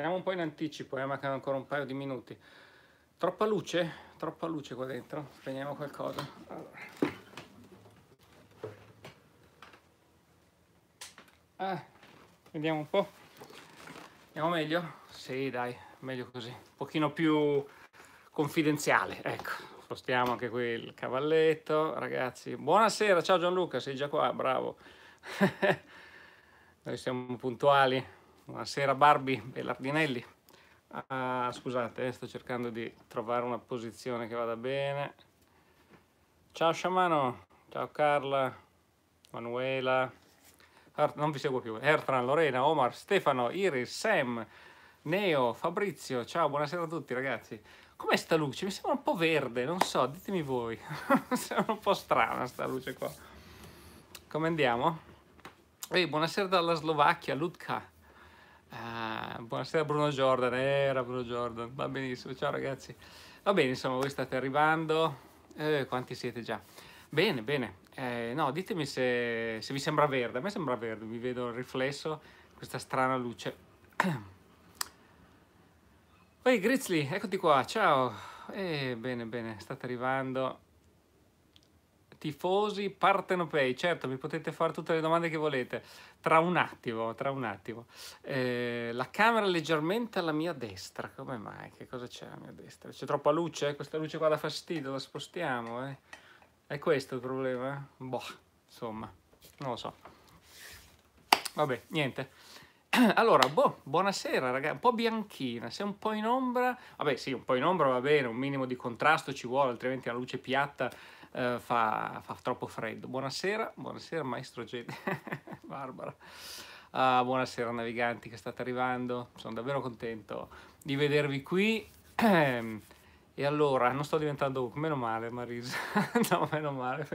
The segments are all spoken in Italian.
Saliamo un po' in anticipo, eh, mancano ancora un paio di minuti. Troppa luce? Troppa luce qua dentro. Spegniamo qualcosa. Allora. Ah, vediamo un po'. Andiamo meglio? Sì, dai, meglio così. Un pochino più confidenziale, ecco. Spostiamo anche qui il cavalletto, ragazzi. Buonasera, ciao Gianluca, sei già qua, bravo. Noi siamo puntuali. Buonasera Barbie Bellardinelli. Ah, scusate, eh, sto cercando di trovare una posizione che vada bene. Ciao Sciamano, ciao Carla, Manuela. Non vi seguo più. Ertran, Lorena, Omar, Stefano, Iris, Sam, Neo, Fabrizio. Ciao, buonasera a tutti ragazzi. Com'è sta luce? Mi sembra un po' verde, non so, ditemi voi. sembra un po' strana sta luce qua. Come andiamo? Ehi, buonasera dalla Slovacchia, Lutka. Ah, buonasera Bruno Jordan, era Bruno Jordan, va benissimo, ciao ragazzi. Va bene, insomma, voi state arrivando, eh, quanti siete già? Bene, bene, eh, no, ditemi se, se, vi sembra verde, a me sembra verde, mi vedo il riflesso, questa strana luce. Ehi hey, Grizzly, eccoti qua, ciao. Eh, bene, bene, state arrivando tifosi partenopei. Certo, mi potete fare tutte le domande che volete. Tra un attimo, tra un attimo. Eh, la camera leggermente alla mia destra. Come mai? Che cosa c'è alla mia destra? C'è troppa luce? Questa luce qua dà fastidio, la spostiamo. Eh? È questo il problema? Boh, insomma, non lo so. Vabbè, niente. Allora, boh, buonasera ragazzi, un po' bianchina, sei un po' in ombra, vabbè sì, un po' in ombra va bene, un minimo di contrasto ci vuole, altrimenti la luce piatta eh, fa, fa, troppo freddo. Buonasera, buonasera maestro Gede, Barbara. Uh, buonasera naviganti che state arrivando, sono davvero contento di vedervi qui. E allora, non sto diventando, meno male Marisa, no, meno male,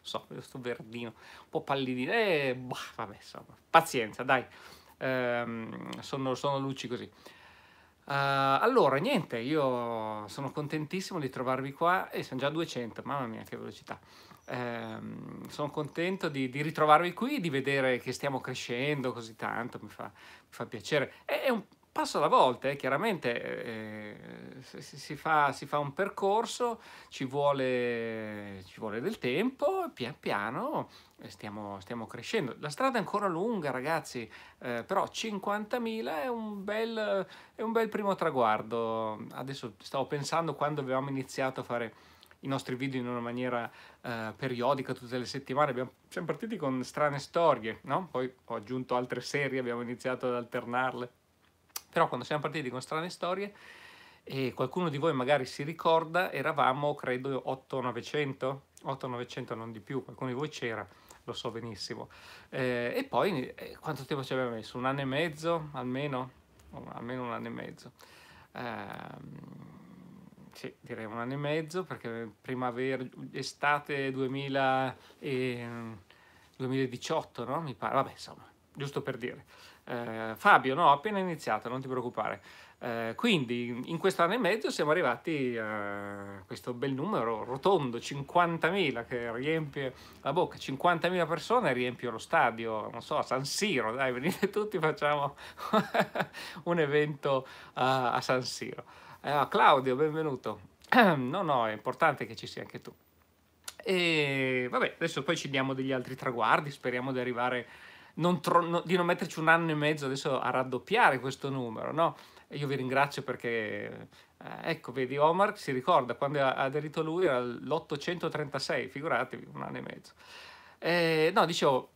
so, io verdino, un po' pallidino, eh, boh, vabbè, insomma, pazienza, dai, ehm, sono, sono luci così. Uh, allora, niente, io sono contentissimo di trovarvi qua e eh, sono già 200, mamma mia che velocità. Eh, sono contento di, di, ritrovarvi qui, di vedere che stiamo crescendo così tanto, mi fa, mi fa piacere. È, è un, passo alla volta, eh, chiaramente eh, eh, si, si, fa, si, fa, un percorso, ci vuole, ci vuole del tempo, pian piano eh, stiamo, stiamo, crescendo. La strada è ancora lunga ragazzi, eh, però 50.000 è un, bel, è un bel primo traguardo. Adesso stavo pensando quando avevamo iniziato a fare i nostri video in una maniera eh, periodica tutte le settimane. Abbiamo, siamo partiti con strane storie, no? Poi ho aggiunto altre serie, abbiamo iniziato ad alternarle. Però quando siamo partiti con strane storie, e qualcuno di voi magari si ricorda, eravamo credo 8-900, 8-900 non di più, qualcuno di voi c'era, lo so benissimo. Eh, e poi eh, quanto tempo ci abbiamo messo? Un anno e mezzo almeno? almeno un anno e mezzo. Eh, sì, direi un anno e mezzo perché primavera, estate 2000 e, 2018, no? Mi pare, vabbè insomma, giusto per dire eh, Fabio, no, ho appena iniziato, non ti preoccupare. Eh, quindi in questo anno e mezzo siamo arrivati a questo bel numero rotondo, 50.000 che riempie la bocca, 50.000 persone riempie lo stadio, non so, a San Siro, dai venite tutti facciamo un evento a, a San Siro. Eh, Claudio, benvenuto. No, no, è importante che ci sia anche tu. E vabbè, adesso poi ci diamo degli altri traguardi, speriamo di arrivare non no, di non metterci un anno e mezzo adesso a raddoppiare questo numero, no? E io vi ringrazio perché, eh, ecco, vedi, Omar si ricorda, quando ha aderito lui era l'836, figuratevi, un anno e mezzo. Eh, no, dicevo,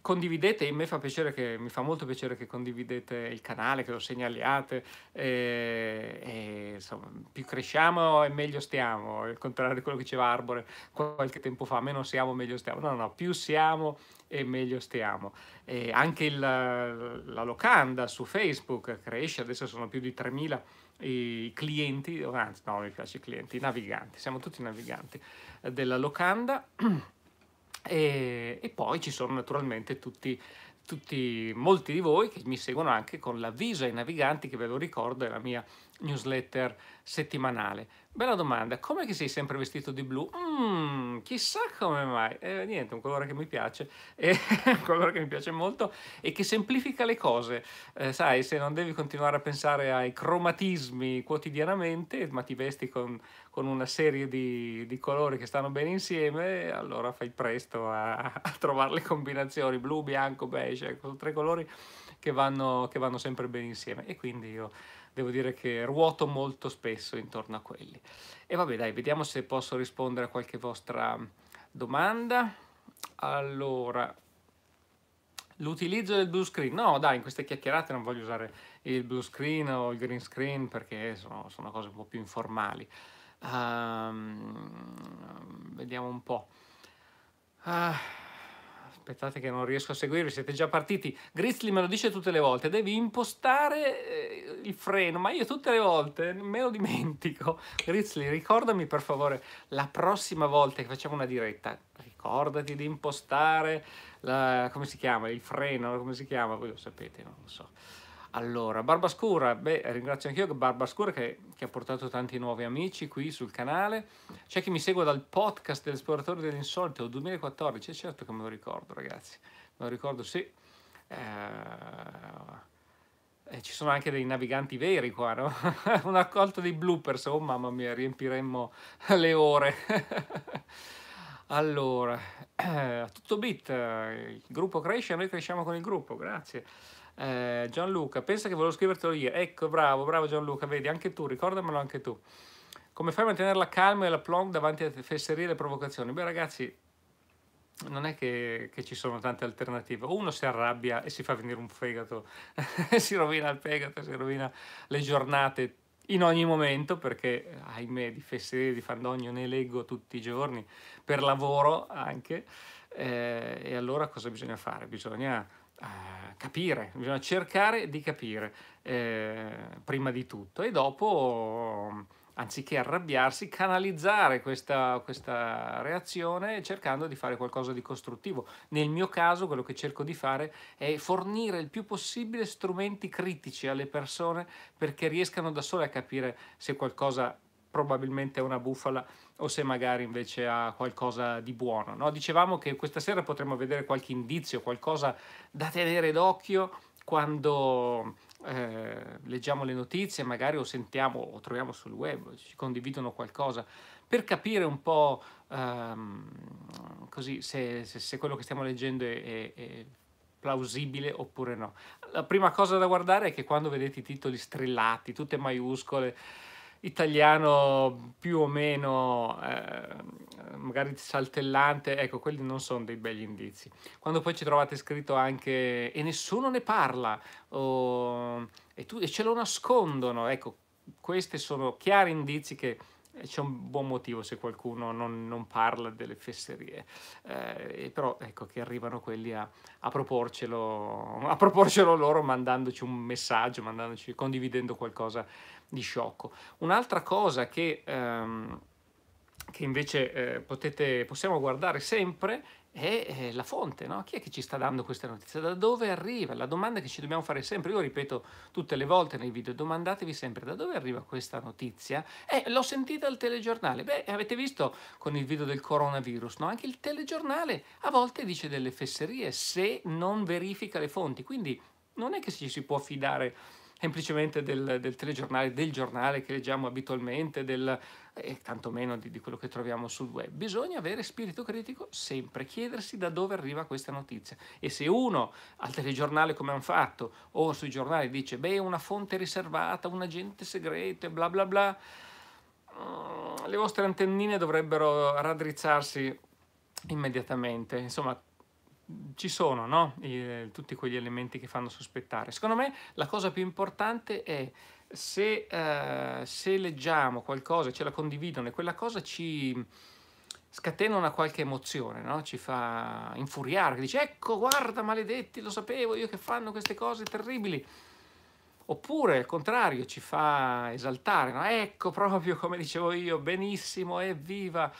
condividete, e me fa piacere che, mi fa molto piacere che condividete il canale, che lo segnaliate, e, eh, e, insomma, più cresciamo e meglio stiamo, il contrario di quello che diceva Arbore qualche tempo fa, meno siamo meglio stiamo, no no, più siamo e meglio stiamo. E anche il, la locanda su Facebook cresce, adesso sono più di 3.000 i clienti, anzi no, mi piace i clienti, i naviganti, siamo tutti naviganti eh, della locanda. E, e poi ci sono naturalmente tutti tutti, molti di voi che mi seguono anche con l'avviso ai naviganti, che ve lo ricordo, è la mia newsletter settimanale. Bella domanda, come che sei sempre vestito di blu? Mm, chissà come mai, eh, niente, un colore che mi piace, eh, un colore che mi piace molto e che semplifica le cose. Eh, sai, se non devi continuare a pensare ai cromatismi quotidianamente, ma ti vesti con, con una serie di, di, colori che stanno bene insieme, allora fai presto a, a trovare le combinazioni blu, bianco, beige, sono tre colori che vanno, che vanno sempre bene insieme e quindi io devo dire che ruoto molto spesso intorno a quelli. E vabbè dai, vediamo se posso rispondere a qualche vostra domanda. Allora, l'utilizzo del blue screen. No, dai, in queste chiacchierate non voglio usare il blue screen o il green screen perché sono, sono cose un po' più informali. Um, vediamo un po'. Ah, aspettate che non riesco a seguirvi, siete già partiti. Grizzly me lo dice tutte le volte, devi impostare eh, il freno, ma io tutte le volte me lo dimentico. Grizzly, ricordami per favore, la prossima volta che facciamo una diretta, ricordati di impostare, la, come si chiama, il freno, come si chiama, voi lo sapete, non lo so. Allora, Barbascura, beh, ringrazio anch'io Barbascura che, che ha portato tanti nuovi amici qui sul canale. C'è chi mi segue dal podcast dell'Esploratore dell'Insolito 2014, certo che me lo ricordo ragazzi, me lo ricordo sì. Eh, ci sono anche dei naviganti veri qua, no? Un accolto di bloopers, oh mamma mia, riempiremmo le ore. allora, tutto bit, eh, il gruppo cresce, noi cresciamo con il gruppo, grazie. Eh, Gianluca, pensa che volevo scrivertelo io. Ecco, bravo, bravo Gianluca, vedi, anche tu, ricordamelo anche tu. Come fai a mantenere la calma e la plomb davanti a fesserie e provocazioni? Beh ragazzi, non è che, che, ci sono tante alternative. Uno si arrabbia e si fa venire un fegato, si rovina il fegato, si rovina le giornate in ogni momento perché ahimè di fesserie di fandogno ne leggo tutti i giorni per lavoro anche eh, e allora cosa bisogna fare? Bisogna capire, bisogna cercare di capire eh, prima di tutto e dopo, anziché arrabbiarsi, canalizzare questa, questa reazione cercando di fare qualcosa di costruttivo. Nel mio caso quello che cerco di fare è fornire il più possibile strumenti critici alle persone perché riescano da sole a capire se qualcosa probabilmente è una bufala o se magari invece ha qualcosa di buono. No? Dicevamo che questa sera potremmo vedere qualche indizio, qualcosa da tenere d'occhio quando eh, leggiamo le notizie, magari o sentiamo o troviamo sul web, ci condividono qualcosa, per capire un po' ehm, così, se, se, se, quello che stiamo leggendo è, è, è plausibile oppure no. La prima cosa da guardare è che quando vedete i titoli strillati, tutte maiuscole, italiano più o meno eh, magari saltellante, ecco, quelli non sono dei begli indizi. Quando poi ci trovate scritto anche e nessuno ne parla o, e, tu, e ce lo nascondono, ecco, questi sono chiari indizi che eh, c'è un buon motivo se qualcuno non, non parla delle fesserie, eh, però ecco che arrivano quelli a, a, proporcelo, a proporcelo loro mandandoci un messaggio, mandandoci, condividendo qualcosa di sciocco. Un'altra cosa che, ehm, che invece eh, potete, possiamo guardare sempre è eh, la fonte, no? chi è che ci sta dando questa notizia, da dove arriva? La domanda che ci dobbiamo fare sempre, io ripeto tutte le volte nei video, domandatevi sempre da dove arriva questa notizia? Eh, l'ho sentita al telegiornale, beh avete visto con il video del coronavirus, no? anche il telegiornale a volte dice delle fesserie se non verifica le fonti, quindi non è che ci si può fidare semplicemente del, del telegiornale, del giornale che leggiamo abitualmente, del, e eh, tantomeno di, di quello che troviamo sul web. Bisogna avere spirito critico sempre, chiedersi da dove arriva questa notizia. E se uno al telegiornale come hanno fatto o sui giornali dice beh una fonte riservata, un agente segreto e bla bla bla, mm, le vostre antennine dovrebbero raddrizzarsi immediatamente. Insomma, ci sono no? I, eh, tutti quegli elementi che fanno sospettare. Secondo me la cosa più importante è se, eh, se leggiamo qualcosa e ce la condividono e quella cosa ci scatena una qualche emozione, no? ci fa infuriare, che dice ecco guarda maledetti, lo sapevo io che fanno queste cose terribili. Oppure al contrario ci fa esaltare, no? ecco proprio come dicevo io, benissimo, evviva!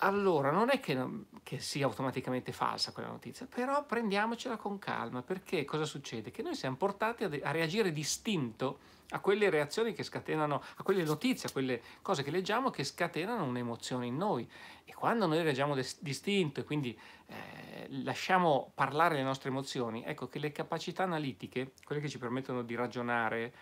Allora, non è che, che, sia automaticamente falsa quella notizia, però prendiamocela con calma, perché cosa succede? Che noi siamo portati a, a reagire distinto a quelle reazioni che scatenano, a quelle notizie, a quelle cose che leggiamo che scatenano un'emozione in noi. E quando noi reagiamo distinto e quindi eh, lasciamo parlare le nostre emozioni, ecco che le capacità analitiche, quelle che ci permettono di ragionare,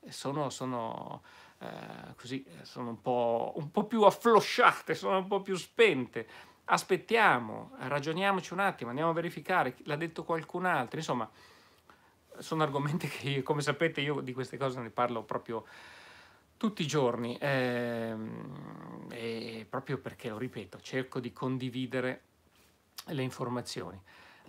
eh, sono, sono eh, così eh, sono un po', un po' più afflosciate, sono un po' più spente. Aspettiamo, ragioniamoci un attimo, andiamo a verificare, l'ha detto qualcun altro, insomma, sono argomenti che, io, come sapete, io di queste cose ne parlo proprio tutti i giorni, ehm, e proprio perché, lo ripeto, cerco di condividere le informazioni.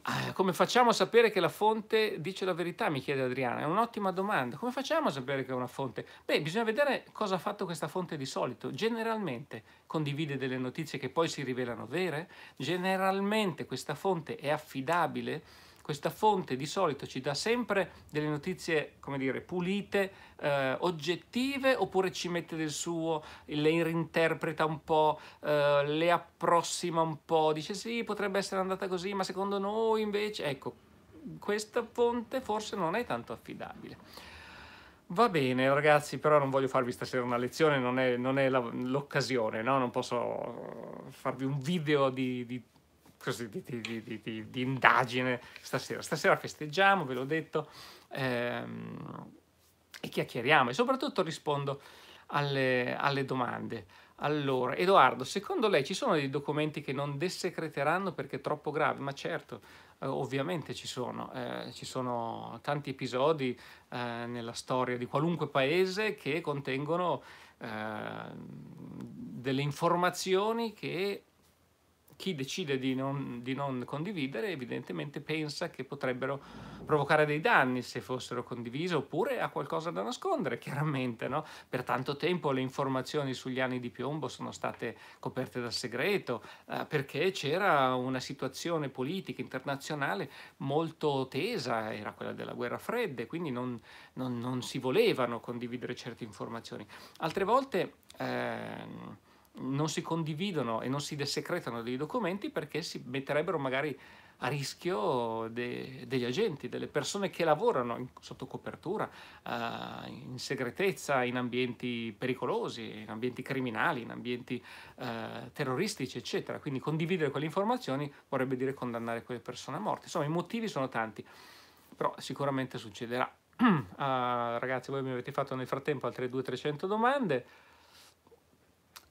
Ah, come facciamo a sapere che la fonte dice la verità? Mi chiede Adriana. È un'ottima domanda. Come facciamo a sapere che è una fonte? Beh, bisogna vedere cosa ha fatto questa fonte di solito. Generalmente condivide delle notizie che poi si rivelano vere. Generalmente questa fonte è affidabile questa fonte di solito ci dà sempre delle notizie, come dire, pulite, eh, oggettive, oppure ci mette del suo, le reinterpreta un po', eh, le approssima un po', dice sì, potrebbe essere andata così, ma secondo noi invece... Ecco, questa fonte forse non è tanto affidabile. Va bene ragazzi, però non voglio farvi stasera una lezione, non è, non è l'occasione, no? non posso eh, farvi un video di, di così di, di, di, di, indagine stasera. Stasera festeggiamo, ve l'ho detto, ehm, e chiacchieriamo e soprattutto rispondo alle, alle domande. Allora, Edoardo, secondo lei ci sono dei documenti che non desecreteranno perché è troppo grave? Ma certo, eh, ovviamente ci sono, eh, ci sono tanti episodi eh, nella storia di qualunque paese che contengono eh, delle informazioni che chi decide di non, di non condividere evidentemente pensa che potrebbero provocare dei danni se fossero condivise oppure ha qualcosa da nascondere, chiaramente. No? Per tanto tempo le informazioni sugli anni di piombo sono state coperte dal segreto eh, perché c'era una situazione politica internazionale molto tesa, era quella della guerra fredda, quindi non, non, non si volevano condividere certe informazioni. Altre volte... Eh, non si condividono e non si desecretano dei documenti perché si metterebbero magari a rischio de, degli agenti, delle persone che lavorano in, sotto copertura, uh, in segretezza, in ambienti pericolosi, in ambienti criminali, in ambienti uh, terroristici, eccetera. Quindi condividere quelle informazioni vorrebbe dire condannare quelle persone a morte. Insomma, i motivi sono tanti, però sicuramente succederà. uh, ragazzi, voi mi avete fatto nel frattempo altre 200-300 domande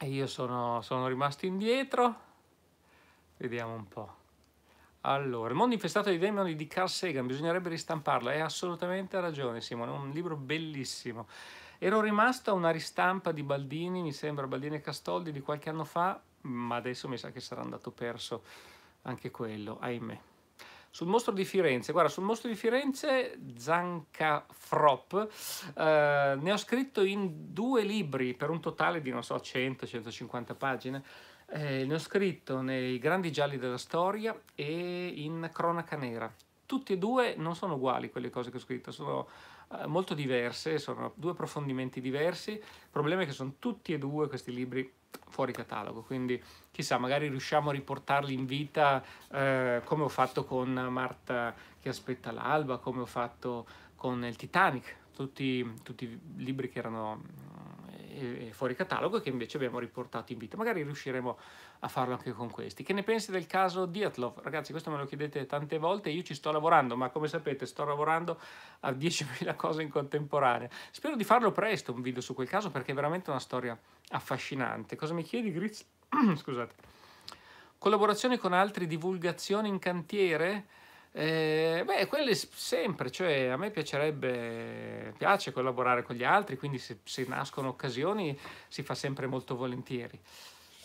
e io sono, sono rimasto indietro. Vediamo un po'. Allora, Il mondo infestato di demoni di Carl Sagan, bisognerebbe ristamparlo, hai assolutamente ragione Simone, è un libro bellissimo. Ero rimasto a una ristampa di Baldini, mi sembra, Baldini e Castoldi di qualche anno fa, ma adesso mi sa che sarà andato perso anche quello, ahimè sul mostro di Firenze. Guarda, sul mostro di Firenze, Zanca Frop, eh, ne ho scritto in due libri per un totale di, non so, 100-150 pagine. Eh, ne ho scritto nei Grandi Gialli della Storia e in Cronaca Nera. Tutti e due non sono uguali quelle cose che ho scritto, sono eh, molto diverse, sono due approfondimenti diversi. Il problema è che sono tutti e due questi libri fuori catalogo, quindi chissà, magari riusciamo a riportarli in vita eh, come ho fatto con Marta che aspetta l'alba, come ho fatto con il Titanic, tutti, tutti i libri che erano fuori catalogo che invece abbiamo riportato in vita. Magari riusciremo a farlo anche con questi. Che ne pensi del caso Diatlov? Ragazzi, questo me lo chiedete tante volte, io ci sto lavorando, ma come sapete sto lavorando a 10.000 cose in contemporanea. Spero di farlo presto un video su quel caso perché è veramente una storia affascinante. Cosa mi chiedi Grizz? Scusate. Collaborazione con altri, divulgazioni in cantiere? Eh, beh, quelle sempre, cioè a me piacerebbe, piace collaborare con gli altri, quindi se, se nascono occasioni si fa sempre molto volentieri.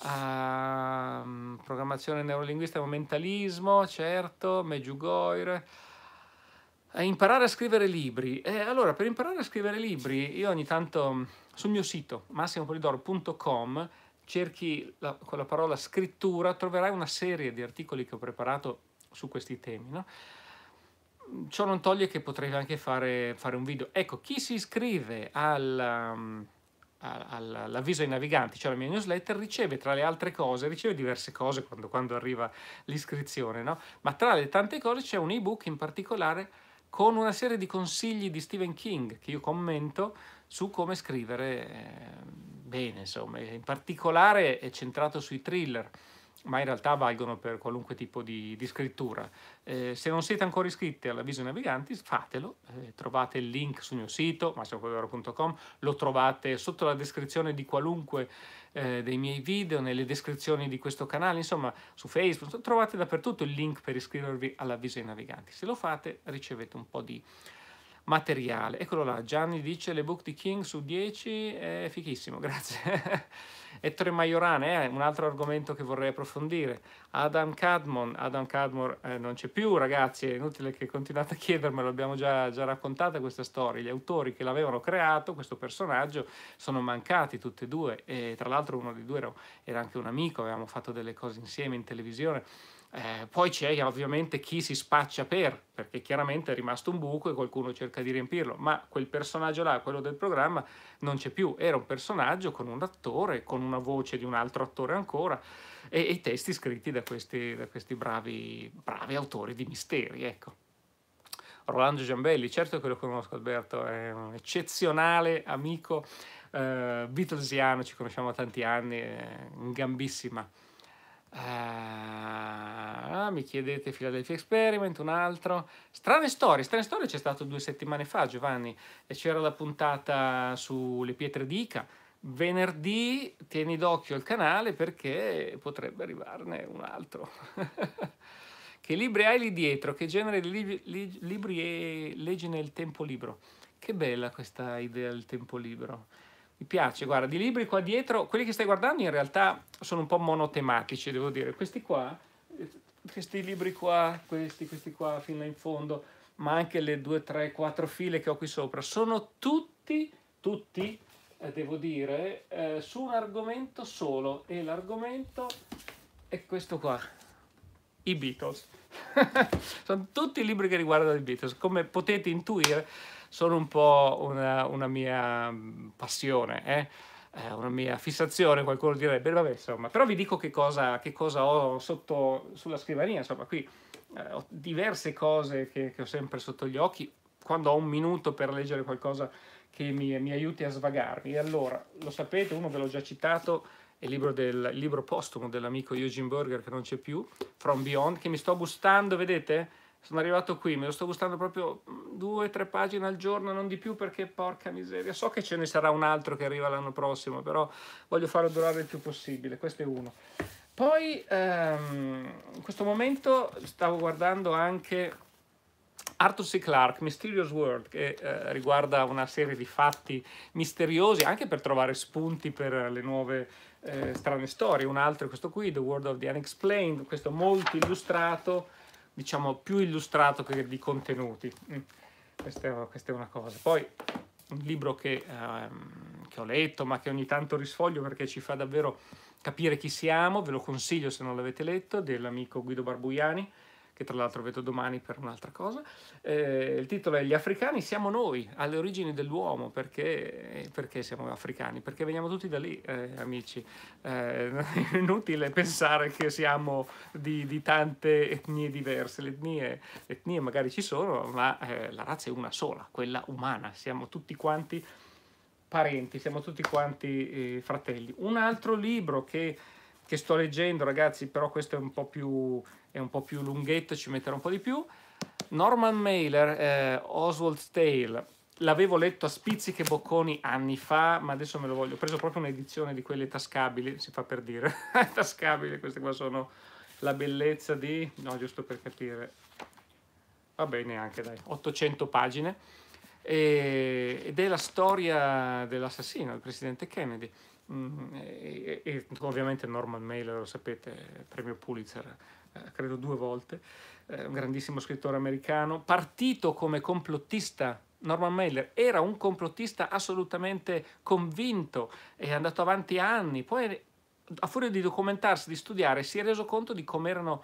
Uh, programmazione neurolinguista e mentalismo, certo, Mejugoire. Uh, imparare a scrivere libri. Eh, allora, per imparare a scrivere libri, io ogni tanto sul mio sito massimopolidoro.com cerchi la, con la parola scrittura, troverai una serie di articoli che ho preparato su questi temi. No? Ciò non toglie che potrei anche fare, fare un video. Ecco, chi si iscrive um, al all'avviso ai naviganti, cioè la mia newsletter, riceve tra le altre cose, riceve diverse cose quando, quando arriva l'iscrizione, no? ma tra le tante cose c'è un ebook in particolare con una serie di consigli di Stephen King che io commento su come scrivere eh, bene, insomma, in particolare è centrato sui thriller ma in realtà valgono per qualunque tipo di, di scrittura. Eh, se non siete ancora iscritti all'avviso Naviganti, fatelo, eh, trovate il link sul mio sito massimocoglioro.com, lo trovate sotto la descrizione di qualunque eh, dei miei video, nelle descrizioni di questo canale, insomma su Facebook, trovate dappertutto il link per iscrivervi all'avviso Vision Naviganti. Se lo fate ricevete un po' di materiale. Eccolo là, Gianni dice le book di King su 10 è fichissimo, grazie. Ettore Majorane eh, un altro argomento che vorrei approfondire. Adam Cadmon, Adam Cadmon eh, non c'è più ragazzi, è inutile che continuate a chiedermelo, abbiamo già, già raccontata questa storia. Gli autori che l'avevano creato, questo personaggio, sono mancati tutti e due e tra l'altro uno dei due era, era anche un amico, avevamo fatto delle cose insieme in televisione. Eh, poi c'è ovviamente chi si spaccia per, perché chiaramente è rimasto un buco e qualcuno cerca di riempirlo, ma quel personaggio là, quello del programma, non c'è più. Era un personaggio con un attore, con una voce di un altro attore ancora e, e i testi scritti da questi, da questi bravi, bravi, autori di misteri, ecco. Rolando Giambelli, certo che lo conosco Alberto, è un eccezionale amico eh, beatlesiano, ci conosciamo da tanti anni, è eh, in gambissima. Ah, mi chiedete Philadelphia Experiment, un altro. Strane storie, strane storie c'è stato due settimane fa, Giovanni, e c'era la puntata sulle pietre d'Ica. Venerdì tieni d'occhio il canale perché potrebbe arrivarne un altro. che libri hai lì dietro? Che genere di li li libri eh, leggi nel tempo libero? Che bella questa idea del tempo libero. Mi piace, guarda, di libri qua dietro, quelli che stai guardando in realtà sono un po' monotematici, devo dire. Questi qua, questi libri qua, questi, questi qua fino in fondo, ma anche le due, tre, quattro file che ho qui sopra, sono tutti, tutti, eh, devo dire, eh, su un argomento solo e l'argomento è questo qua, i Beatles. sono tutti libri che riguardano i Beatles, come potete intuire sono un po' una, una mia mm, passione, eh? eh, una mia fissazione, qualcuno direbbe, vabbè insomma, però vi dico che cosa, che cosa ho sotto, sulla scrivania, insomma qui eh, ho diverse cose che, che, ho sempre sotto gli occhi, quando ho un minuto per leggere qualcosa che mi, mi aiuti a svagarmi, e allora, lo sapete, uno ve l'ho già citato, il libro, del, il libro postumo dell'amico Eugene Burger che non c'è più, From Beyond, che mi sto gustando, vedete? sono arrivato qui, me lo sto gustando proprio mm, due o tre pagine al giorno, non di più perché porca miseria, so che ce ne sarà un altro che arriva l'anno prossimo, però voglio farlo durare il più possibile, questo è uno. Poi ehm, in questo momento stavo guardando anche Arthur C. Clarke, Mysterious World, che eh, riguarda una serie di fatti misteriosi, anche per trovare spunti per le nuove eh, strane storie. Un altro è questo qui, The World of the Unexplained, questo molto illustrato, diciamo, più illustrato che di contenuti. Mm. Questa, è, questa, è, una cosa. Poi un libro che, ehm, che ho letto, ma che ogni tanto risfoglio perché ci fa davvero capire chi siamo, ve lo consiglio se non l'avete letto, dell'amico Guido Barbuiani, che tra l'altro vedo domani per un'altra cosa. Eh, il titolo è Gli africani siamo noi, alle origini dell'uomo, perché, perché siamo africani? Perché veniamo tutti da lì, eh, amici. Eh, è inutile pensare che siamo di, di tante etnie diverse, le etnie, etnie, magari ci sono, ma eh, la razza è una sola, quella umana, siamo tutti quanti parenti, siamo tutti quanti eh, fratelli. Un altro libro che che sto leggendo ragazzi, però questo è un po' più, un po più lunghetto, ci metterò un po' di più. Norman Mailer, eh, Oswald's Tale, l'avevo letto a spizziche bocconi anni fa, ma adesso me lo voglio. Ho preso proprio un'edizione di quelle tascabili, si fa per dire. tascabili, queste qua sono la bellezza di... No, giusto per capire. Vabbè, neanche, dai. 800 pagine. E... Ed è la storia dell'assassino, del presidente Kennedy. Mm-hmm. e, e, ovviamente Norman Mailer, lo sapete, premio Pulitzer eh, credo due volte, eh, un grandissimo scrittore americano, partito come complottista. Norman Mailer era un complottista assolutamente convinto, è andato avanti anni, poi a furia di documentarsi, di studiare, si è reso conto di come erano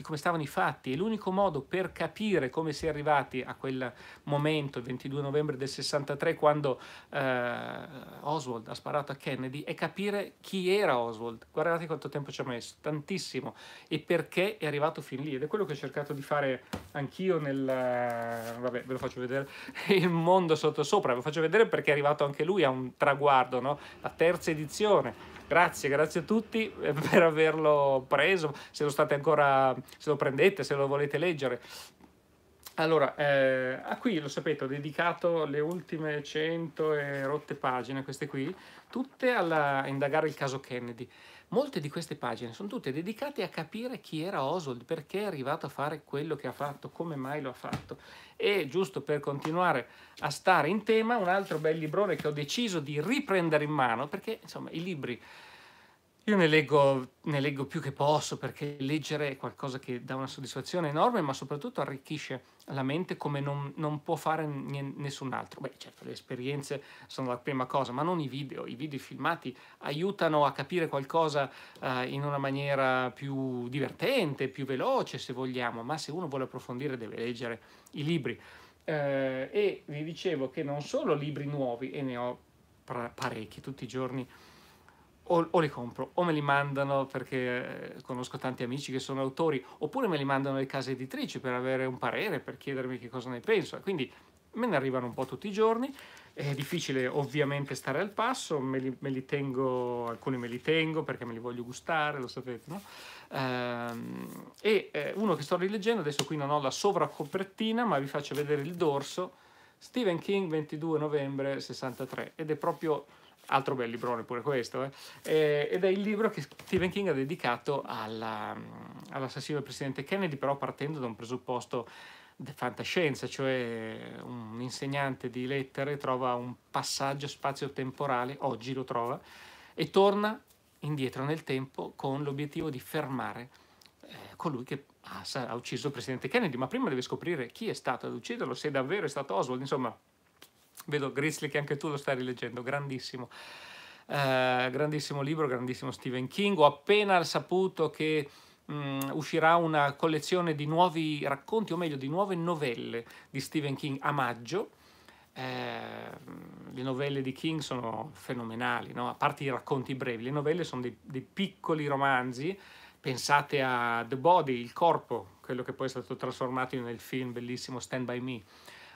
di come stavano i fatti e l'unico modo per capire come si è arrivati a quel momento, il 22 novembre del 63, quando eh, Oswald ha sparato a Kennedy, è capire chi era Oswald. Guardate quanto tempo ci ha messo, tantissimo, e perché è arrivato fin lì. Ed è quello che ho cercato di fare anch'io nel... Eh, vabbè, ve lo faccio vedere, il mondo sottosopra, ve lo faccio vedere perché è arrivato anche lui a un traguardo, no? la terza edizione Grazie, grazie a tutti per averlo preso, se lo state ancora, se lo prendete, se lo volete leggere. Allora, eh, a ah, qui lo sapete, ho dedicato le ultime cento e rotte pagine, queste qui, tutte a indagare il caso Kennedy. Molte di queste pagine sono tutte dedicate a capire chi era Oswald, perché è arrivato a fare quello che ha fatto, come mai lo ha fatto. E giusto per continuare a stare in tema, un altro bel librone che ho deciso di riprendere in mano, perché insomma i libri io ne leggo, ne leggo, più che posso perché leggere è qualcosa che dà una soddisfazione enorme, ma soprattutto arricchisce la mente come non, non può fare nessun altro. Beh, certo, le esperienze sono la prima cosa, ma non i video. I video filmati aiutano a capire qualcosa uh, in una maniera più divertente, più veloce, se vogliamo, ma se uno vuole approfondire deve leggere i libri. Uh, e vi dicevo che non solo libri nuovi, e ne ho parecchi tutti i giorni o, o, li compro o me li mandano perché eh, conosco tanti amici che sono autori oppure me li mandano alle case editrici per avere un parere, per chiedermi che cosa ne penso. Quindi me ne arrivano un po' tutti i giorni, è difficile ovviamente stare al passo, me li, me li tengo, alcuni me li tengo perché me li voglio gustare, lo sapete, no? Ehm, e eh, uno che sto rileggendo, adesso qui non ho la sovracopertina ma vi faccio vedere il dorso, Stephen King 22 novembre 63 ed è proprio altro bel librone pure questo, eh. eh? ed è il libro che Stephen King ha dedicato alla, mm, all'assassino del presidente Kennedy, però partendo da un presupposto di fantascienza, cioè un insegnante di lettere trova un passaggio spazio-temporale, oggi lo trova, e torna indietro nel tempo con l'obiettivo di fermare eh, colui che ha, ha ucciso il presidente Kennedy, ma prima deve scoprire chi è stato ad ucciderlo, se davvero è stato Oswald, insomma Vedo Grizzly che anche tu lo stai rileggendo, grandissimo. Eh, grandissimo libro, grandissimo Stephen King. Ho appena saputo che mh, mm, uscirà una collezione di nuovi racconti, o meglio, di nuove novelle di Stephen King a maggio. Eh, le novelle di King sono fenomenali, no? a parte i racconti brevi, le novelle sono dei, dei, piccoli romanzi, pensate a The Body, il corpo, quello che poi è stato trasformato nel film bellissimo Stand By Me,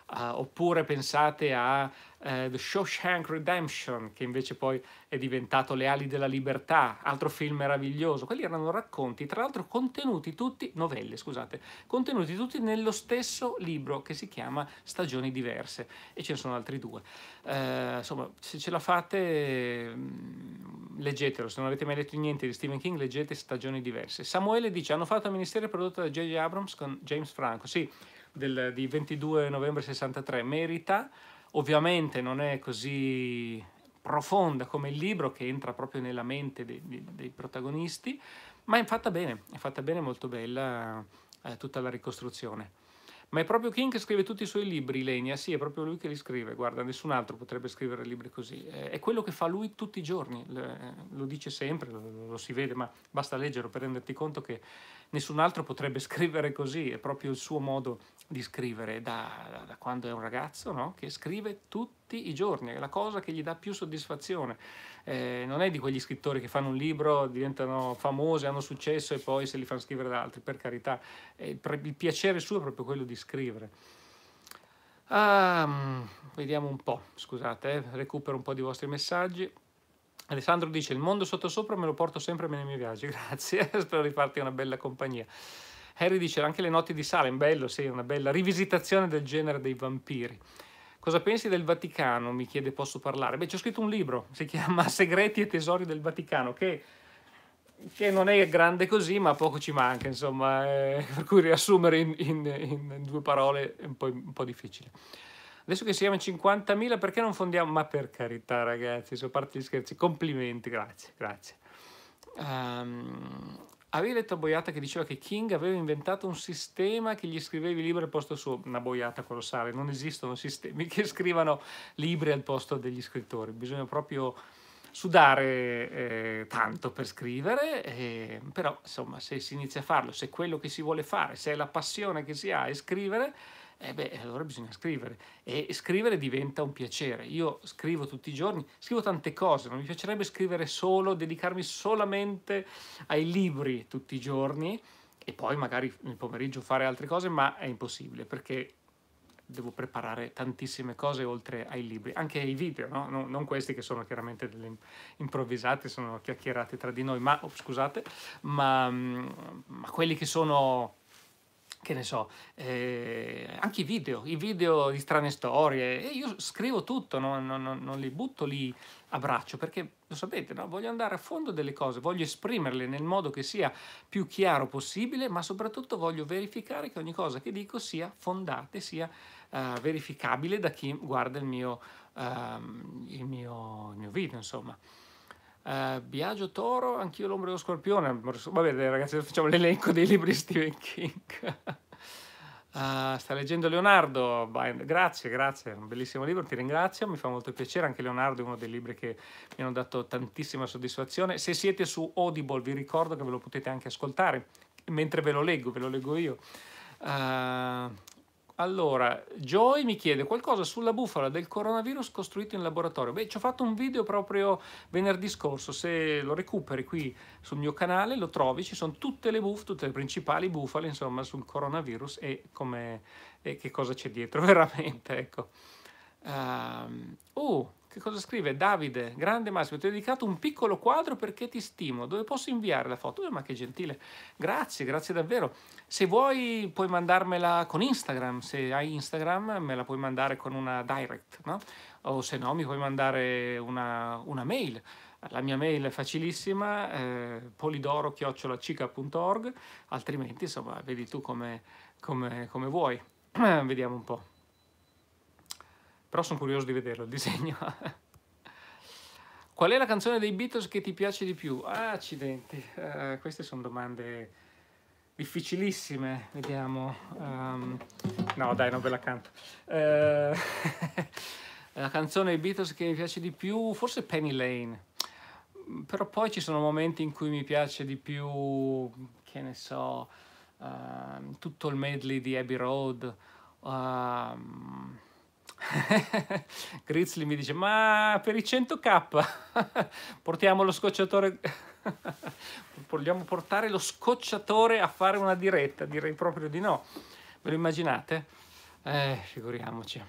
Uh, oppure pensate a uh, The Shawshank Redemption, che invece poi è diventato Le ali della libertà, altro film meraviglioso. Quelli erano racconti, tra l'altro contenuti tutti, novelle scusate, contenuti tutti nello stesso libro che si chiama Stagioni diverse e ce ne sono altri due. Uh, insomma, se ce la fate mm, leggetelo, se non avete mai letto niente di Stephen King leggete Stagioni diverse. Samuele dice, hanno fatto Ministero prodotto da J.J. Abrams con James Franco, sì, del, di 22 novembre 63 merita, ovviamente non è così profonda come il libro che entra proprio nella mente dei, dei, dei protagonisti, ma è fatta bene, è fatta bene, molto bella eh, tutta la ricostruzione. Ma è proprio King che scrive tutti i suoi libri, Ilenia, sì, è proprio lui che li scrive, guarda, nessun altro potrebbe scrivere libri così. È quello che fa lui tutti i giorni, eh, lo dice sempre, lo, si vede, ma basta leggerlo per renderti conto che nessun altro potrebbe scrivere così, è proprio il suo modo di scrivere da, da quando è un ragazzo, no? Che scrive tutti tutti i giorni, è la cosa che gli dà più soddisfazione. Eh, non è di quegli scrittori che fanno un libro, diventano famosi, hanno successo e poi se li fanno scrivere da altri, per carità. Eh, il piacere suo è proprio quello di scrivere. Ah, vediamo un po', scusate, eh, recupero un po' di vostri messaggi. Alessandro dice, il mondo sottosopra me lo porto sempre nei miei viaggi, grazie, spero di farti una bella compagnia. Harry dice anche le notti di Salem, bello, sì, una bella rivisitazione del genere dei vampiri. Cosa pensi del Vaticano? Mi chiede, posso parlare? Beh, c'è scritto un libro, si chiama Segreti e tesori del Vaticano, che, che non è grande così, ma poco ci manca, insomma, eh, per cui riassumere in, in, in, due parole è un po', un po difficile. Adesso che siamo a 50.000, perché non fondiamo? Ma per carità, ragazzi, sono parte gli scherzi. Complimenti, grazie, grazie. Um, avevi letto la boiata che diceva che King aveva inventato un sistema che gli scrivevi libri al posto suo, una boiata colossale, non esistono sistemi che scrivano libri al posto degli scrittori, bisogna proprio sudare eh, tanto per scrivere, eh, però insomma se si inizia a farlo, se quello che si vuole fare, se è la passione che si ha è scrivere, eh beh, allora bisogna scrivere. E scrivere diventa un piacere. Io scrivo tutti i giorni, scrivo tante cose, non mi piacerebbe scrivere solo, dedicarmi solamente ai libri tutti i giorni e poi magari nel pomeriggio fare altre cose, ma è impossibile perché devo preparare tantissime cose oltre ai libri, anche ai video, no? non, non questi che sono chiaramente delle improvvisate, sono chiacchierate tra di noi, ma oh, scusate, ma, mm, ma quelli che sono che ne so, eh, anche i video, i video di strane storie, e io scrivo tutto, no? non, non, non, li butto lì a braccio, perché lo sapete, no? voglio andare a fondo delle cose, voglio esprimerle nel modo che sia più chiaro possibile, ma soprattutto voglio verificare che ogni cosa che dico sia fondata e sia uh, verificabile da chi guarda il mio, uh, il mio, il mio video, insomma. Eh, Biagio Toro, anch'io l'ombra l'ombrico scorpione. Va bene, ragazzi, facciamo l'elenco dei libri di Stephen King. uh, sta leggendo Leonardo, grazie, grazie, un bellissimo libro, ti ringrazio, mi fa molto piacere, anche Leonardo è uno dei libri che mi hanno dato tantissima soddisfazione. Se siete su Audible vi ricordo che ve lo potete anche ascoltare, mentre ve lo leggo, ve lo leggo io. Uh, allora, Joy mi chiede qualcosa sulla bufala del coronavirus costruito in laboratorio. Beh, ci ho fatto un video proprio venerdì scorso, se lo recuperi qui sul mio canale lo trovi, ci sono tutte le buff, tutte le principali bufale, insomma, sul coronavirus e, e che cosa c'è dietro, veramente, ecco. Um, uh, che cosa scrive? Davide, grande Massimo, ti ho dedicato un piccolo quadro perché ti stimo. Dove posso inviare la foto? Eh, ma che gentile. Grazie, grazie davvero. Se vuoi puoi mandarmela con Instagram. Se hai Instagram me la puoi mandare con una direct, no? O se no mi puoi mandare una, una mail. La mia mail è facilissima, eh, polidoro-cica.org, altrimenti insomma vedi tu come, come, come vuoi. Vediamo un po'. Però sono curioso di vederlo il disegno. Qual è la canzone dei Beatles che ti piace di più? Ah, accidenti, uh, queste sono domande difficilissime, vediamo. Um, no, dai, non ve la canto. Uh, la canzone dei Beatles che mi piace di più, forse Penny Lane. Però poi ci sono momenti in cui mi piace di più, che ne so, uh, tutto il medley di Abbey Road. Uh, Grizzly mi dice, ma per i 100k portiamo lo scocciatore, vogliamo portare lo scocciatore a fare una diretta? Direi proprio di no. Ve lo immaginate? Eh, figuriamoci.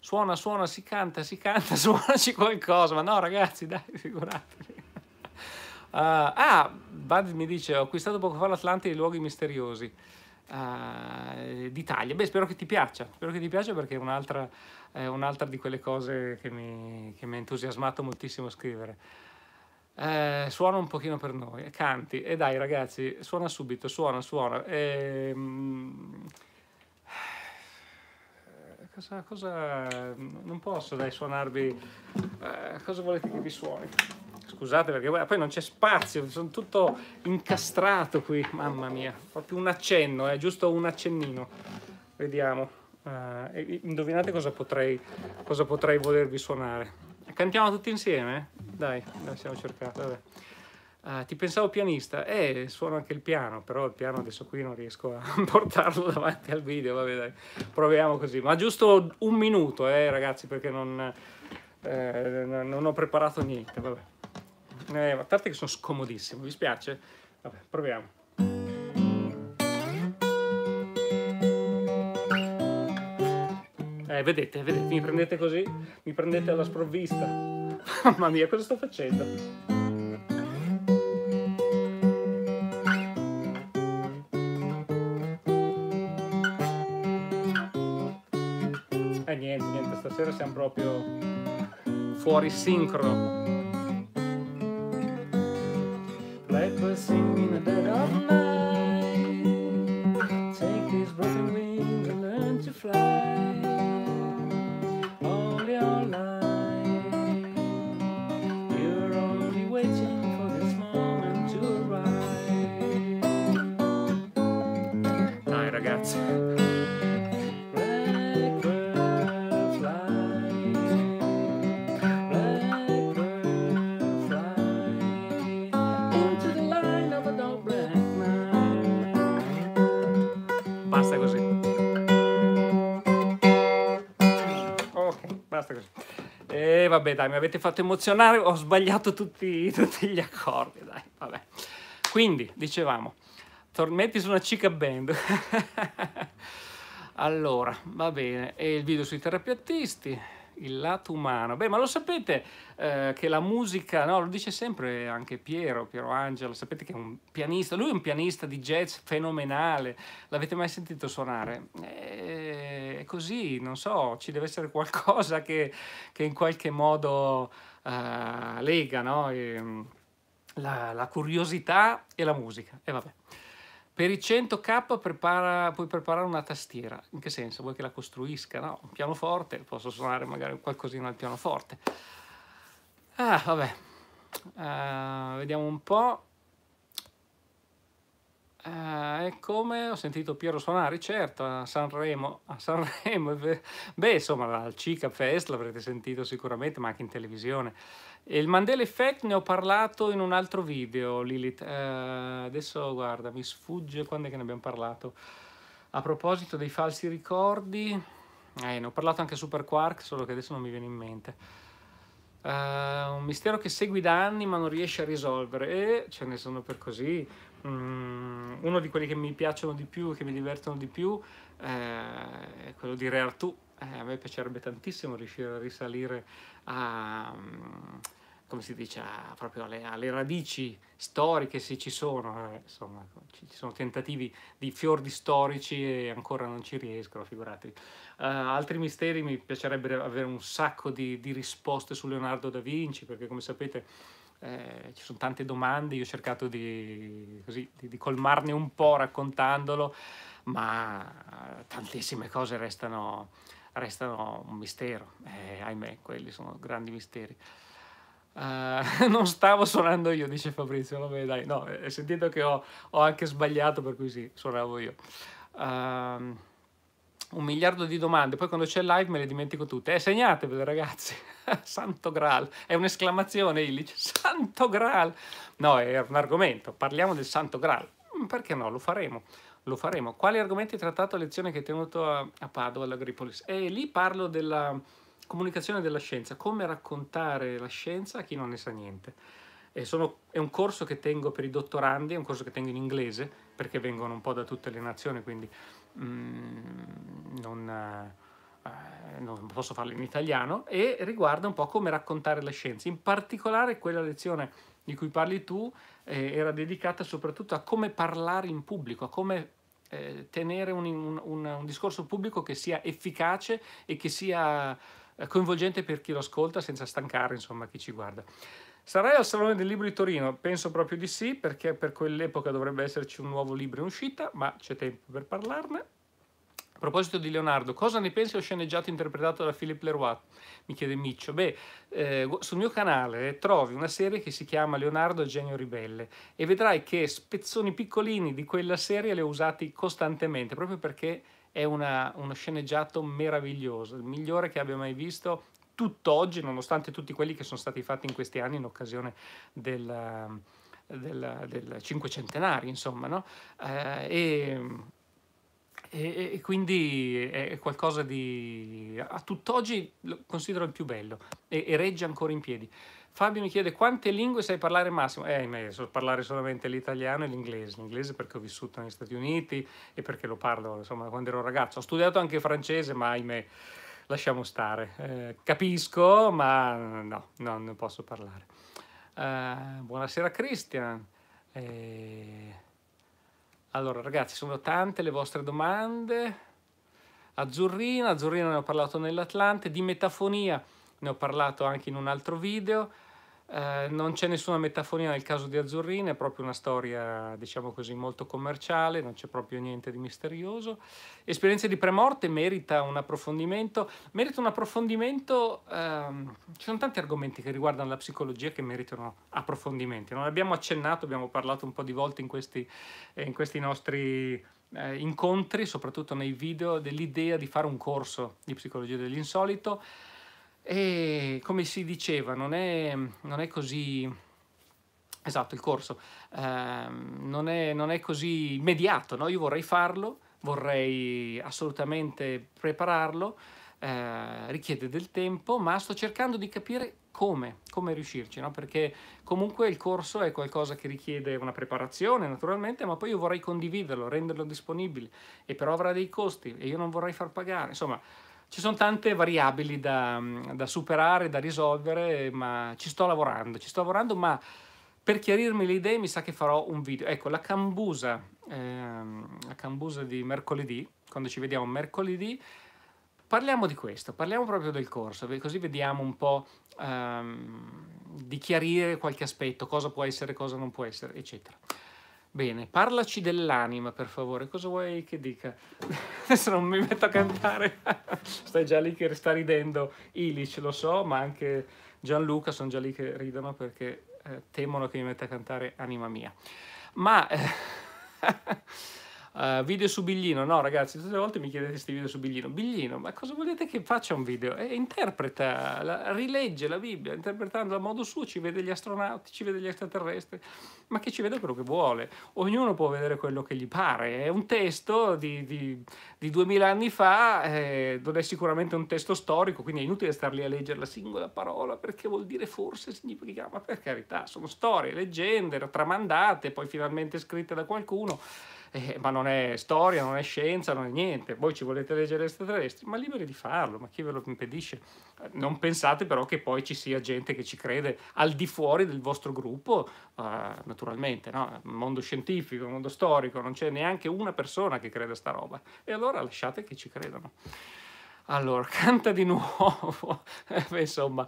Suona, suona, si canta, si canta, suonaci qualcosa, ma no ragazzi, dai, figuratevi. Uh, ah, ah Bud mi dice, ho acquistato poco fa l'Atlante dei luoghi misteriosi uh, d'Italia. Beh, spero che ti piaccia, spero che ti piaccia perché è un'altra, eh, un'altra di quelle cose che mi, che mi ha entusiasmato moltissimo scrivere. Eh, suona un pochino per noi, canti, e dai ragazzi, suona subito, suona, suona. Ehm, eh, cosa, cosa, non posso dai suonarvi, eh, cosa volete che vi suoni? Scusate perché ah, poi non c'è spazio, sono tutto incastrato qui, mamma mia. Proprio un accenno, è eh, giusto un accennino. Vediamo. Uh, indovinate cosa potrei, cosa potrei volervi suonare. Cantiamo tutti insieme? Dai, siamo cercati. Uh, ti pensavo pianista, eh, suono anche il piano, però il piano adesso qui non riesco a portarlo davanti al video, vabbè dai, proviamo così, ma giusto un minuto, eh ragazzi, perché non, eh, non ho preparato niente, vabbè. Eh, a parte che sono scomodissimo, vi spiace? Vabbè, proviamo. Eh, vedete, vedete, mi prendete così, mi prendete alla sprovvista. Mamma mia, cosa sto facendo? Eh niente, niente, stasera siamo proprio fuori sincrono. Blackbird the dead of night Take broken and learn to fly All your life You're only waiting for this moment to arrive ragazzi vabbè, dai, mi avete fatto emozionare, ho sbagliato tutti, tutti gli accordi, dai, vabbè. Quindi, dicevamo, tormetti su una chica band. allora, va bene, e il video sui terapeutisti, il lato umano. Beh, ma lo sapete eh, che la musica, no, lo dice sempre anche Piero, Piero Angelo, sapete che è un pianista, lui è un pianista di jazz fenomenale, l'avete mai sentito suonare? Eh, è così, non so, ci deve essere qualcosa che, che in qualche modo eh, lega no? e, ehm, la, la curiosità e la musica. E vabbè. Per i 100k prepara, puoi preparare una tastiera. In che senso? Vuoi che la costruisca? No, un pianoforte, posso suonare magari qualcosina al pianoforte. Ah, vabbè. Uh, vediamo un po'. Uh, eh, e come ho sentito Piero suonare, certo, a Sanremo, a Sanremo, beh insomma al Cica Fest l'avrete sentito sicuramente, ma anche in televisione. Il Mandela Effect ne ho parlato in un altro video, Lilith. Eh, adesso guarda, mi sfugge quando è che ne abbiamo parlato. A proposito dei falsi ricordi, eh, ne ho parlato anche a Super Quark, solo che adesso non mi viene in mente. Eh, un mistero che segui da anni ma non riesci a risolvere, e ce ne sono per così. Mm, uno di quelli che mi piacciono di più, che mi divertono di più, eh, è quello di Re Artù. Eh, a me piacerebbe tantissimo riuscire a risalire a. Mm, come si dice, proprio alle, alle, radici storiche, se ci sono, eh, insomma, ci, sono tentativi di fiordi storici e ancora non ci riescono, figuratevi. Uh, altri misteri mi piacerebbe avere un sacco di, di risposte su Leonardo da Vinci, perché come sapete eh, ci sono tante domande, io ho cercato di, così, di, di colmarne un po' raccontandolo, ma tantissime cose restano, restano un mistero, eh, ahimè, quelli sono grandi misteri. Uh, non stavo suonando io, dice Fabrizio. Vabbè, dai, no, eh, sentito che ho, ho anche sbagliato, per cui sì, suonavo io. Uh, un miliardo di domande, poi quando c'è il live me le dimentico tutte. Eh, segnatevele ragazzi, santo graal, è un'esclamazione Illich, santo graal. No, è un argomento, parliamo del santo graal, mm, perché no, lo faremo, lo faremo. Quali argomenti hai trattato a lezione che hai tenuto a, a Padova, alla E eh, lì parlo della Comunicazione della scienza, come raccontare la scienza a chi non ne sa niente. Sono, è un corso che tengo per i dottorandi, è un corso che tengo in inglese, perché vengono un po' da tutte le nazioni, quindi mm, non, eh, non, posso farlo in italiano, e riguarda un po' come raccontare la scienza. In particolare quella lezione di cui parli tu eh, era dedicata soprattutto a come parlare in pubblico, a come eh, tenere un, un, un, un discorso pubblico che sia efficace e che sia coinvolgente per chi lo ascolta senza stancare insomma chi ci guarda. Sarai al Salone del Libro di Torino? Penso proprio di sì, perché per quell'epoca dovrebbe esserci un nuovo libro in uscita, ma c'è tempo per parlarne. A proposito di Leonardo, cosa ne pensi dello sceneggiato interpretato da Philippe Leroy? Mi chiede Miccio. Beh, eh, sul mio canale trovi una serie che si chiama Leonardo Genio Ribelle e vedrai che spezzoni piccolini di quella serie le ho usati costantemente, proprio perché è una, uno sceneggiato meraviglioso, il migliore che abbia mai visto tutt'oggi, nonostante tutti quelli che sono stati fatti in questi anni in occasione del, del, del cinquecentenario, insomma, no? eh, e, e, e, quindi è qualcosa di a tutt'oggi lo considero il più bello e, e regge ancora in piedi. Fabio mi chiede quante lingue sai parlare massimo? Eh, ahimè, so parlare solamente l'italiano e l'inglese. L'inglese perché ho vissuto negli Stati Uniti e perché lo parlo, insomma, quando ero ragazzo. Ho studiato anche francese, ma ahimè, lasciamo stare. Eh, capisco, ma no, no, non posso parlare. Eh, buonasera Christian. Eh, allora, ragazzi, sono tante le vostre domande. Azzurrina, Azzurrina ne ho parlato nell'Atlante, di metafonia ne ho parlato anche in un altro video eh, non c'è nessuna metafonia nel caso di Azzurrina, è proprio una storia, diciamo così, molto commerciale, non c'è proprio niente di misterioso. Esperienze di premorte merita un approfondimento, merita un approfondimento, ehm, ci sono tanti argomenti che riguardano la psicologia che meritano approfondimenti, non abbiamo accennato, abbiamo parlato un po' di volte in questi, eh, in questi nostri eh, incontri, soprattutto nei video, dell'idea di fare un corso di psicologia dell'insolito. E come si diceva, non è, non è così... Esatto, il corso. Eh, non, è, non, è, così immediato, no? Io vorrei farlo, vorrei assolutamente prepararlo, eh, richiede del tempo, ma sto cercando di capire come, come riuscirci, no? Perché comunque il corso è qualcosa che richiede una preparazione, naturalmente, ma poi io vorrei condividerlo, renderlo disponibile, e però avrà dei costi e io non vorrei far pagare. Insomma, ci sono tante variabili da, da superare, da risolvere, ma ci sto lavorando, ci sto lavorando, ma per chiarirmi le idee mi sa che farò un video. Ecco, la cambusa, ehm, la cambusa di mercoledì, quando ci vediamo mercoledì, parliamo di questo, parliamo proprio del corso, così vediamo un po' ehm, di chiarire qualche aspetto, cosa può essere, cosa non può essere, eccetera. Bene, parlaci dell'anima per favore, cosa vuoi che dica? Adesso non mi metto a cantare, stai già lì che sta ridendo Ilic, lo so, ma anche Gianluca sono già lì che ridono perché eh, temono che mi metta a cantare Anima mia. Ma... Eh, Uh, video su Biglino, no ragazzi, tutte le volte mi chiedete questi video su Biglino. Biglino, ma cosa volete che faccia un video? Eh, interpreta, la, rilegge la Bibbia, interpretando a modo suo, ci vede gli astronauti, ci vede gli extraterrestri, ma che ci vede quello che vuole. Ognuno può vedere quello che gli pare. È un testo di, duemila anni fa, eh, non è sicuramente un testo storico, quindi è inutile star lì a leggere la singola parola, perché vuol dire forse, significa, ma per carità, sono storie, leggende, tramandate, poi finalmente scritte da qualcuno eh, ma non è storia, non è scienza, non è niente. Voi ci volete leggere extraterrestri, ma liberi di farlo, ma chi ve lo impedisce? Eh, non pensate però che poi ci sia gente che ci crede al di fuori del vostro gruppo, uh, naturalmente, no? mondo scientifico, mondo storico, non c'è neanche una persona che crede a sta roba. E allora lasciate che ci credano. Allora, canta di nuovo, eh, insomma...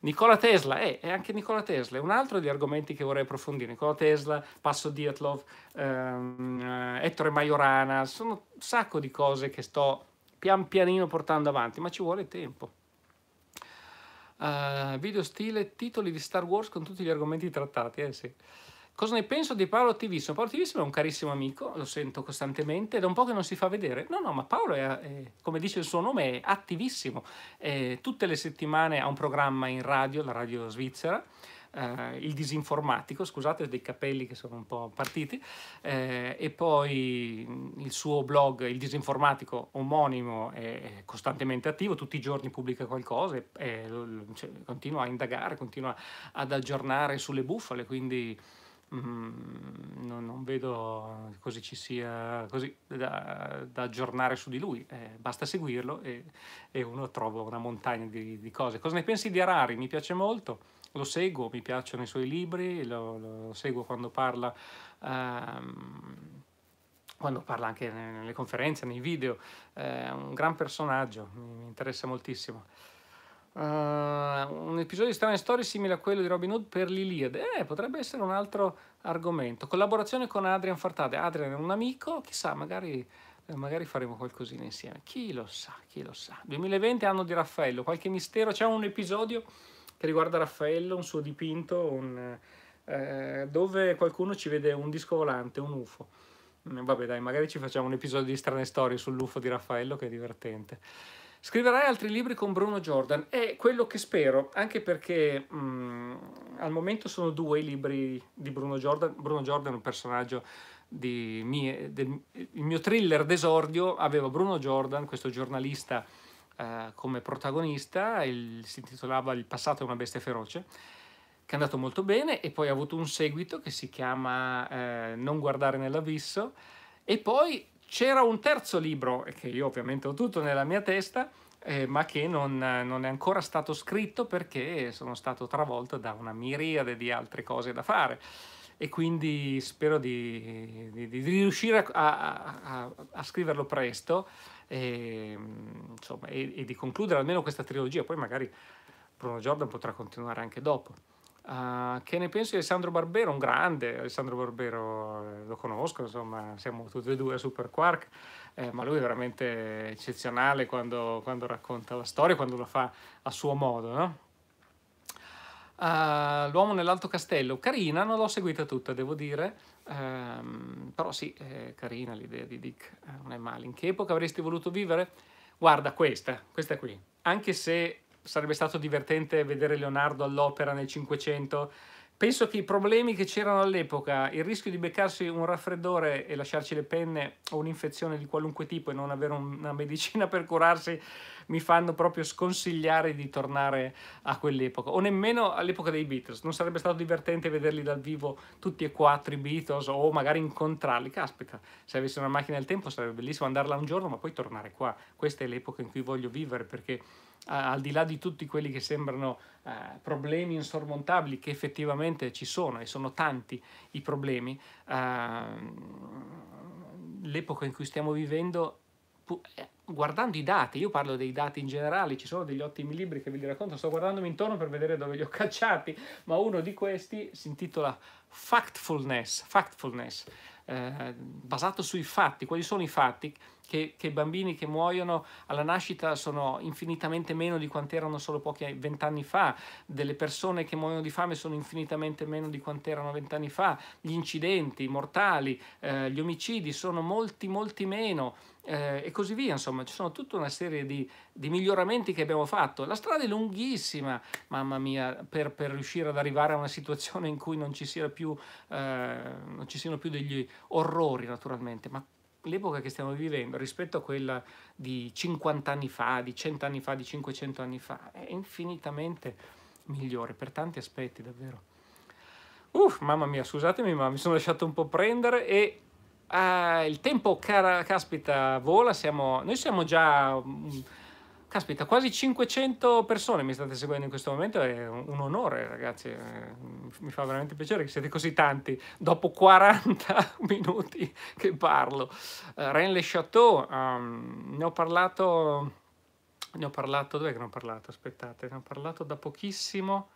Nicola Tesla, eh, è anche Nicola Tesla, è un altro degli argomenti che vorrei approfondire. Nicola Tesla, Passo Dietlov, ehm, Ettore Majorana, sono un sacco di cose che sto pian pianino portando avanti, ma ci vuole tempo. Uh, video stile, titoli di Star Wars con tutti gli argomenti trattati, eh sì. Cosa ne penso di Paolo Attivissimo? Paolo Attivissimo è un carissimo amico, lo sento costantemente, da un po' che non si fa vedere. No, no, ma Paolo, è, è, come dice il suo nome, è attivissimo. È, tutte le settimane ha un programma in radio, la radio svizzera, eh, il disinformatico, scusate dei capelli che sono un po' partiti, eh, e poi il suo blog, il disinformatico omonimo, è costantemente attivo, tutti i giorni pubblica qualcosa, e, e, cioè, continua a indagare, continua ad aggiornare sulle bufale, quindi Mm, non, non, vedo cosa ci sia così, da, da, aggiornare su di lui, eh, basta seguirlo e, e, uno trova una montagna di, di, cose. Cosa ne pensi di Arari? Mi piace molto, lo seguo, mi piacciono i suoi libri, lo, lo seguo quando parla, ehm, quando parla anche nelle conferenze, nei video, è un gran personaggio, mi interessa moltissimo. Uh, un episodio di strane storie simile a quello di Robin Hood per l'Iliade. Eh, potrebbe essere un altro argomento. Collaborazione con Adrian Fartade. Adrian è un amico, chissà, magari, eh, magari faremo qualcosina insieme. Chi lo sa, chi lo sa. 2020 anno di Raffaello, qualche mistero. C'è un episodio che riguarda Raffaello, un suo dipinto, un, eh, dove qualcuno ci vede un disco volante, un UFO. Mm, vabbè dai, magari ci facciamo un episodio di strane storie sull'UFO di Raffaello che è divertente. Scriverai altri libri con Bruno Jordan, è quello che spero, anche perché mh, mm, al momento sono due i libri di Bruno Jordan. Bruno Jordan è un personaggio di mie, del, il mio thriller d'esordio, aveva Bruno Jordan, questo giornalista eh, come protagonista, il, si intitolava Il passato è una bestia feroce, che è andato molto bene e poi ha avuto un seguito che si chiama eh, Non guardare nell'abisso e poi c'era un terzo libro, che io ovviamente ho tutto nella mia testa, eh, ma che non, non, è ancora stato scritto perché sono stato travolto da una miriade di altre cose da fare e quindi spero di, di, di riuscire a, a, a, scriverlo presto e, ehm, insomma, e, e di concludere almeno questa trilogia, poi magari Bruno Jordan potrà continuare anche dopo. Uh, che ne pensi di Alessandro Barbero? Un grande, Alessandro Barbero eh, lo conosco, insomma, siamo tutti e due a Super Quark, eh, ma lui è veramente eccezionale quando, quando, racconta la storia, quando lo fa a suo modo, no? uh, L'uomo nell'Alto Castello, carina, non l'ho seguita tutta, devo dire, um, però sì, è carina l'idea di Dick, non è male. In che epoca avresti voluto vivere? Guarda questa, questa qui, anche se sarebbe stato divertente vedere Leonardo all'opera nel Cinquecento. Penso che i problemi che c'erano all'epoca, il rischio di beccarsi un raffreddore e lasciarci le penne o un'infezione di qualunque tipo e non avere una medicina per curarsi, mi fanno proprio sconsigliare di tornare a quell'epoca, o nemmeno all'epoca dei Beatles. Non sarebbe stato divertente vederli dal vivo tutti e quattro i Beatles o magari incontrarli. Caspita, se avessi una macchina del tempo sarebbe bellissimo andarla un giorno, ma poi tornare qua. Questa è l'epoca in cui voglio vivere perché al di là di tutti quelli che sembrano eh, problemi insormontabili, che effettivamente ci sono e sono tanti i problemi, eh, l'epoca in cui stiamo vivendo eh, guardando i dati, io parlo dei dati in generale, ci sono degli ottimi libri che ve li racconto, sto guardandomi intorno per vedere dove li ho cacciati, ma uno di questi si intitola Factfulness, Factfulness eh, basato sui fatti, quali sono i fatti che, che, bambini che muoiono alla nascita sono infinitamente meno di quanti erano solo pochi vent'anni fa, delle persone che muoiono di fame sono infinitamente meno di quanti erano vent'anni fa, gli incidenti mortali, eh, gli omicidi sono molti molti meno, eh, e così via, insomma ci sono tutta una serie di, di, miglioramenti che abbiamo fatto. La strada è lunghissima, mamma mia, per, per, riuscire ad arrivare a una situazione in cui non ci, più, eh, non ci siano più degli orrori naturalmente, ma l'epoca che stiamo vivendo rispetto a quella di 50 anni fa, di 100 anni fa, di 500 anni fa, è infinitamente migliore per tanti aspetti davvero. Uff, mamma mia, scusatemi, ma mi sono lasciato un po' prendere e Ah, il tempo, cara, caspita, vola, siamo, noi siamo già, mm, caspita, quasi 500 persone mi state seguendo in questo momento, è un onore ragazzi, eh, mi fa veramente piacere che siete così tanti, dopo 40 minuti che parlo. Uh, eh, Ren Le Chateau, um, ehm, ne ho parlato, ne ho parlato, dov'è che ne ho parlato? Aspettate, ne ho parlato da pochissimo.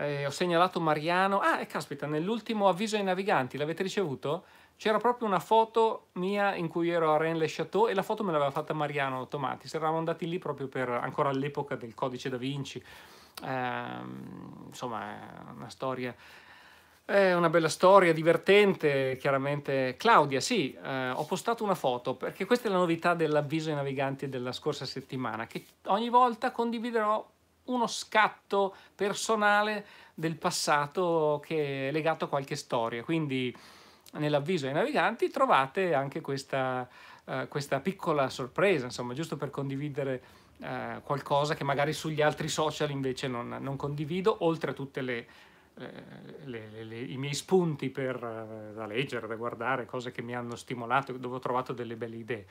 Eh, ho segnalato Mariano. Ah, e caspita, nell'ultimo avviso ai naviganti l'avete ricevuto? c'era proprio una foto mia in cui ero a Rennes-le-Château e la foto me l'aveva fatta Mariano Tomati. Eravamo andati lì proprio per, ancora all'epoca del codice da Vinci. Ehm, insomma, una storia. È una bella storia, divertente, chiaramente. Claudia, sì, eh, ho postato una foto perché questa è la novità dell'avviso ai naviganti della scorsa settimana, che ogni volta condividerò uno scatto personale del passato che è legato a qualche storia. Quindi nell'avviso ai naviganti trovate anche questa, uh, questa piccola sorpresa, insomma, giusto per condividere uh, qualcosa che magari sugli altri social invece non, non condivido, oltre a tutti eh, i miei spunti per, da leggere, da guardare, cose che mi hanno stimolato, dove ho trovato delle belle idee.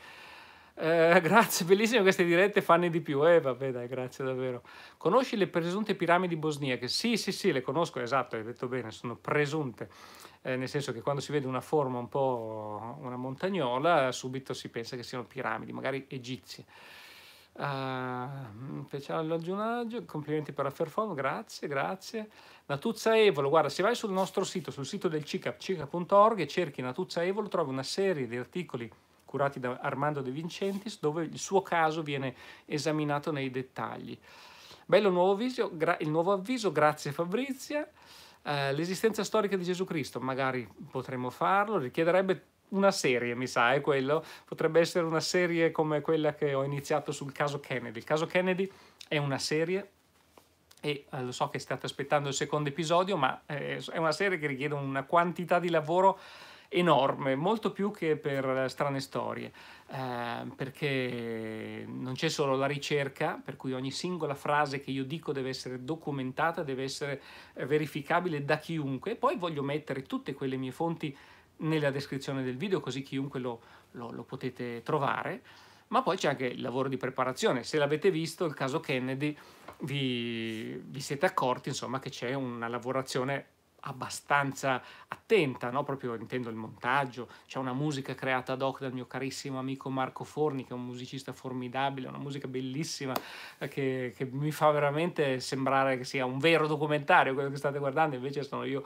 Eh, grazie, bellissime queste dirette, fanne di più. Eh, vabbè, dai, grazie davvero. Conosci le presunte piramidi bosniache? Sì, sì, sì, le conosco, esatto, hai detto bene, sono presunte. Eh, nel senso che quando si vede una forma un po' una montagnola, subito si pensa che siano piramidi, magari egizie. Uh, ehm, speciale complimenti per la performance, grazie, grazie. Natuzza Evolo, guarda, se vai sul nostro sito, sul sito del CICAP, cica.org e cerchi Natuzza Evolo, trovi una serie di articoli curati da Armando De Vincentis, dove il suo caso viene esaminato nei dettagli. Bello nuovo avviso, il nuovo avviso, grazie Fabrizia. Eh, l'esistenza storica di Gesù Cristo, magari potremmo farlo, richiederebbe una serie, mi sa, è quello. Potrebbe essere una serie come quella che ho iniziato sul caso Kennedy. Il caso Kennedy è una serie e eh, lo so che state aspettando il secondo episodio, ma eh, è una serie che richiede una quantità di lavoro enorme, molto più che per strane storie, eh, perché non c'è solo la ricerca, per cui ogni singola frase che io dico deve essere documentata, deve essere eh, verificabile da chiunque, poi voglio mettere tutte quelle mie fonti nella descrizione del video così chiunque lo, lo, lo potete trovare, ma poi c'è anche il lavoro di preparazione, se l'avete visto il caso Kennedy vi, vi siete accorti insomma che c'è una lavorazione abbastanza attenta, no? proprio intendo il montaggio, c'è una musica creata ad hoc dal mio carissimo amico Marco Forni, che è un musicista formidabile, una musica bellissima eh, che, che mi fa veramente sembrare che sia un vero documentario quello che state guardando, invece sono io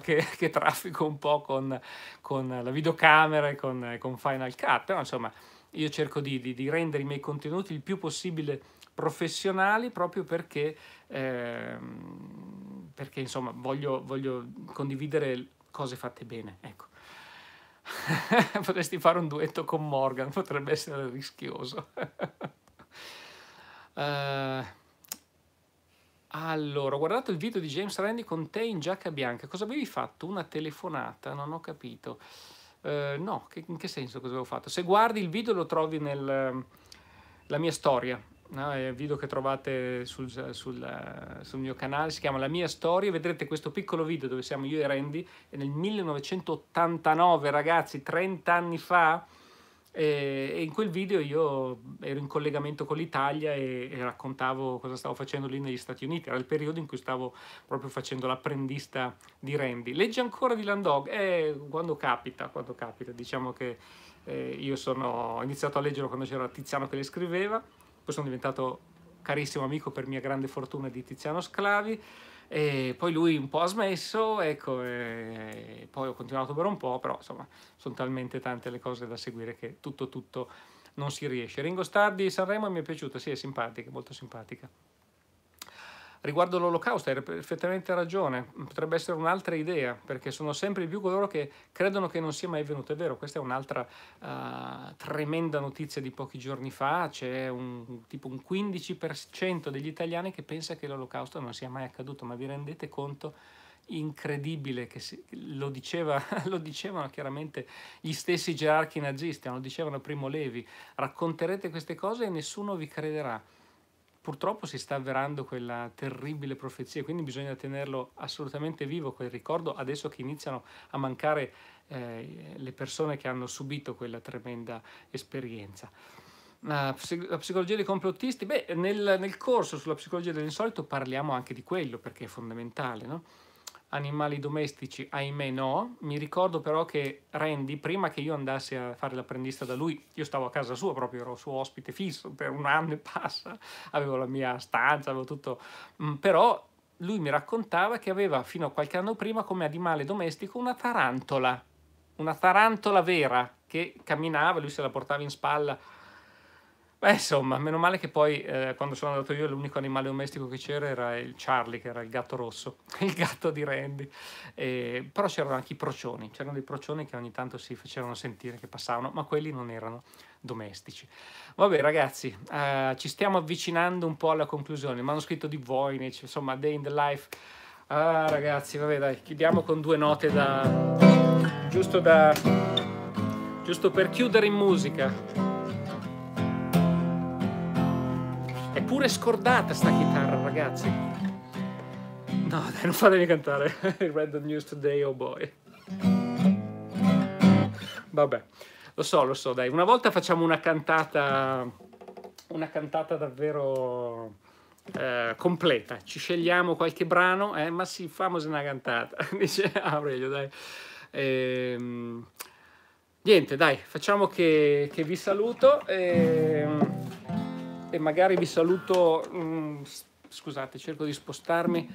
che, che traffico un po' con, con la videocamera e con, con, Final Cut, però insomma io cerco di, di, di rendere i miei contenuti il più possibile professionali proprio perché... Ehm, perché insomma voglio, voglio condividere cose fatte bene, ecco. Potresti fare un duetto con Morgan, potrebbe essere rischioso. uh, allora, ho guardato il video di James Randy con te in giacca bianca. Cosa avevi fatto? Una telefonata? Non ho capito. Uh, no, che, in che senso cosa avevo fatto? Se guardi il video lo trovi nella mia storia no? è un video che trovate sul, sul, sul, mio canale, si chiama La mia storia, vedrete questo piccolo video dove siamo io e Randy, è nel 1989 ragazzi, 30 anni fa, e, in quel video io ero in collegamento con l'Italia e, e raccontavo cosa stavo facendo lì negli Stati Uniti, era il periodo in cui stavo proprio facendo l'apprendista di Randy. Leggi ancora di Landog? Eh, quando capita, quando capita, diciamo che... Eh, io sono, ho iniziato a leggere quando c'era Tiziano che le scriveva poi sono diventato carissimo amico per mia grande fortuna di Tiziano Sclavi e poi lui un po' ha smesso, ecco, e poi ho continuato per un po', però insomma sono talmente tante le cose da seguire che tutto tutto non si riesce. Ringo Stardi Sanremo mi è piaciuta, sì è simpatica, molto simpatica. Riguardo l'olocausto hai perfettamente ragione, potrebbe essere un'altra idea, perché sono sempre più coloro che credono che non sia mai venuto. È vero, questa è un'altra uh, tremenda notizia di pochi giorni fa, c'è un, tipo un 15% degli italiani che pensa che l'olocausto non sia mai accaduto, ma vi rendete conto? incredibile che si, lo, diceva, lo, dicevano chiaramente gli stessi gerarchi nazisti, lo dicevano Primo Levi, racconterete queste cose e nessuno vi crederà purtroppo si sta avverando quella terribile profezia, quindi bisogna tenerlo assolutamente vivo quel ricordo adesso che iniziano a mancare eh, le persone che hanno subito quella tremenda esperienza. La, psicologia dei complottisti, beh, nel, nel corso sulla psicologia dell'insolito parliamo anche di quello perché è fondamentale, no? animali domestici, ahimè no. Mi ricordo però che Randy, prima che io andassi a fare l'apprendista da lui, io stavo a casa sua proprio, ero suo ospite fisso per un anno e passa, avevo la mia stanza, avevo tutto, mm, però lui mi raccontava che aveva fino a qualche anno prima come animale domestico una tarantola, una tarantola vera che camminava, lui se la portava in spalla Beh, insomma, meno male che poi eh, quando sono andato io l'unico animale domestico che c'era era il Charlie, che era il gatto rosso, il gatto di Randy. Eh, però c'erano anche i procioni, c'erano dei procioni che ogni tanto si facevano sentire, che passavano, ma quelli non erano domestici. Vabbè ragazzi, eh, ci stiamo avvicinando un po' alla conclusione, Il manoscritto di Voynich, insomma, Day in the Life. Ah ragazzi, vabbè dai, chiudiamo con due note da... giusto da... giusto per chiudere in musica. pure scordata sta chitarra, ragazzi. No, dai, non fatemi cantare. Read the news today, oh boy. Vabbè, lo so, lo so, dai. Una volta facciamo una cantata, una cantata davvero eh, completa. Ci scegliamo qualche brano, eh, ma sì, famosa una cantata, dice Aurelio, dai. Ehm, niente, dai, facciamo che, che vi saluto. Ehm, e magari vi saluto, mh, mm, scusate, cerco di spostarmi.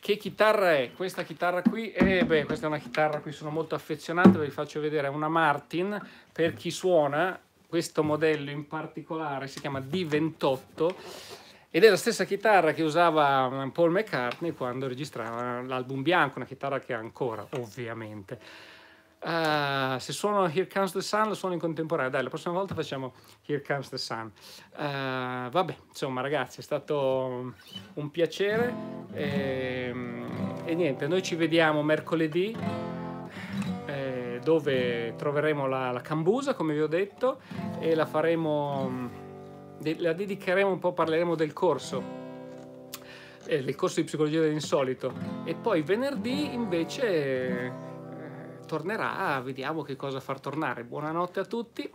Che chitarra è? Questa chitarra qui? Eh beh, questa è una chitarra a cui sono molto affezionato, ve vi faccio vedere, è una Martin, per chi suona, questo modello in particolare si chiama D28 ed è la stessa chitarra che usava mm, Paul McCartney quando registrava l'album bianco, una chitarra che ha ancora, ovviamente. Uh, se suono Here Comes the Sun, lo suono in contemporanea. Dai, la prossima volta facciamo Here Comes the Sun. Uh, vabbè, insomma, ragazzi, è stato un piacere. E, ehm, e niente, noi ci vediamo mercoledì eh, dove troveremo la, la, cambusa, come vi ho detto, e la faremo, la dedicheremo un po', parleremo del corso del corso di psicologia dell'insolito e poi venerdì invece tornerà, vediamo che cosa far tornare. Buonanotte a tutti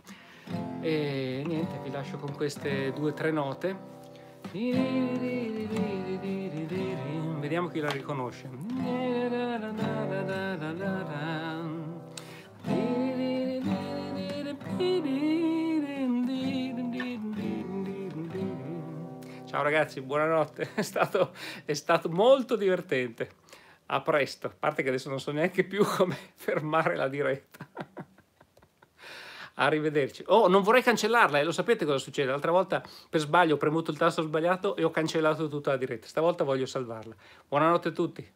e niente, vi lascio con queste due o tre note. Vediamo chi la riconosce. Ciao ragazzi, buonanotte, è stato, è stato molto divertente. A presto, a parte che adesso non so neanche più come fermare la diretta. Arrivederci. Oh, non vorrei cancellarla, e eh, lo sapete cosa succede? L'altra volta per sbaglio ho premuto il tasto sbagliato e ho cancellato tutta la diretta. Stavolta voglio salvarla. Buonanotte a tutti.